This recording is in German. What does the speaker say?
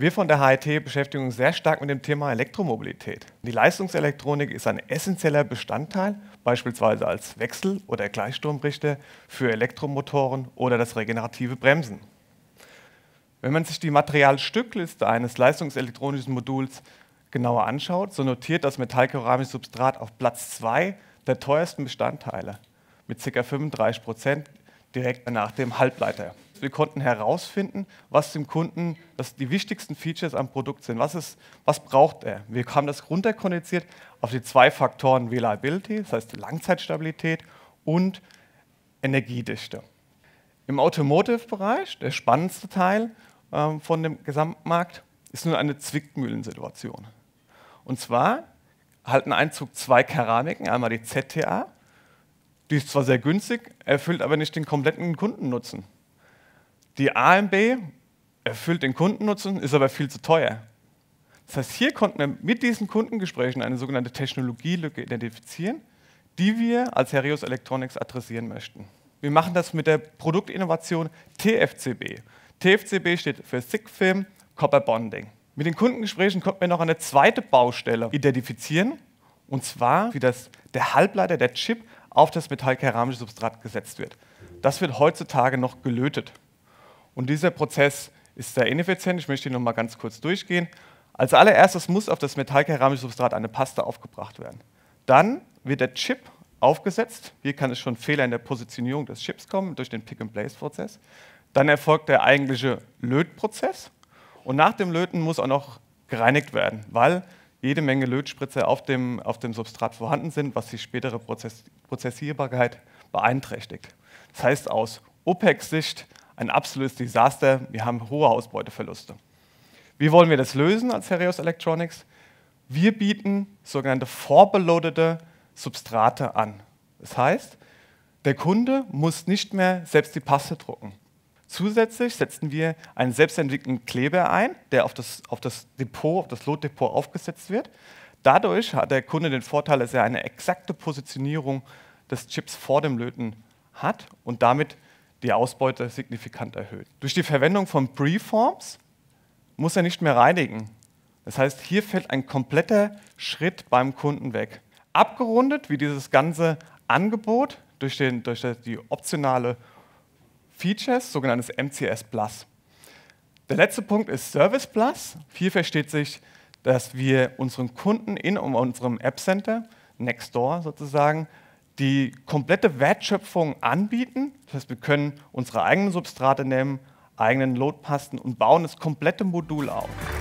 Wir von der HIT beschäftigen uns sehr stark mit dem Thema Elektromobilität. Die Leistungselektronik ist ein essentieller Bestandteil, beispielsweise als Wechsel- oder Gleichstromrichter für Elektromotoren oder das regenerative Bremsen. Wenn man sich die Materialstückliste eines leistungselektronischen Moduls genauer anschaut, so notiert das metallkeramische Substrat auf Platz 2 der teuersten Bestandteile mit ca. 35 Prozent direkt nach dem Halbleiter. Wir konnten herausfinden, was dem Kunden was die wichtigsten Features am Produkt sind. Was, ist, was braucht er? Wir haben das runterkondensiert auf die zwei Faktoren Reliability, das heißt Langzeitstabilität und Energiedichte. Im Automotive-Bereich, der spannendste Teil ähm, von dem Gesamtmarkt, ist nun eine Zwickmühlensituation. Und zwar halten Einzug zwei Keramiken, einmal die ZTA, die ist zwar sehr günstig, erfüllt aber nicht den kompletten Kundennutzen. Die AMB erfüllt den Kundennutzen, ist aber viel zu teuer. Das heißt, hier konnten wir mit diesen Kundengesprächen eine sogenannte Technologielücke identifizieren, die wir als Herios Electronics adressieren möchten. Wir machen das mit der Produktinnovation TFCB. TFCB steht für Thick Film Copper Bonding. Mit den Kundengesprächen konnten wir noch eine zweite Baustelle identifizieren, und zwar, wie das, der Halbleiter, der Chip, auf das metallkeramische Substrat gesetzt wird. Das wird heutzutage noch gelötet. Und dieser Prozess ist sehr ineffizient. Ich möchte ihn noch mal ganz kurz durchgehen. Als allererstes muss auf das metallkeramische Substrat eine Paste aufgebracht werden. Dann wird der Chip aufgesetzt. Hier kann es schon Fehler in der Positionierung des Chips kommen durch den Pick-and-Place-Prozess. Dann erfolgt der eigentliche Lötprozess. Und nach dem Löten muss auch noch gereinigt werden, weil jede Menge Lötspritze auf dem, auf dem Substrat vorhanden sind, was die spätere Prozess Prozessierbarkeit beeinträchtigt. Das heißt, aus opec sicht ein absolutes Desaster. Wir haben hohe Ausbeuteverluste. Wie wollen wir das lösen als Herios Electronics? Wir bieten sogenannte vorbeloadete Substrate an. Das heißt, der Kunde muss nicht mehr selbst die Paste drucken. Zusätzlich setzen wir einen selbstentwickelten Kleber ein, der auf das, auf das Depot, auf das Lotdepot aufgesetzt wird. Dadurch hat der Kunde den Vorteil, dass er eine exakte Positionierung des Chips vor dem Löten hat und damit die Ausbeute signifikant erhöht. Durch die Verwendung von Preforms muss er nicht mehr reinigen. Das heißt, hier fällt ein kompletter Schritt beim Kunden weg. Abgerundet, wie dieses ganze Angebot, durch, den, durch die optionale Features, sogenanntes MCS Plus. Der letzte Punkt ist Service Plus. Hier versteht sich, dass wir unseren Kunden in unserem App Center, Nextdoor sozusagen, die komplette Wertschöpfung anbieten. Das heißt, wir können unsere eigenen Substrate nehmen, eigenen Lotpasten und bauen das komplette Modul auf.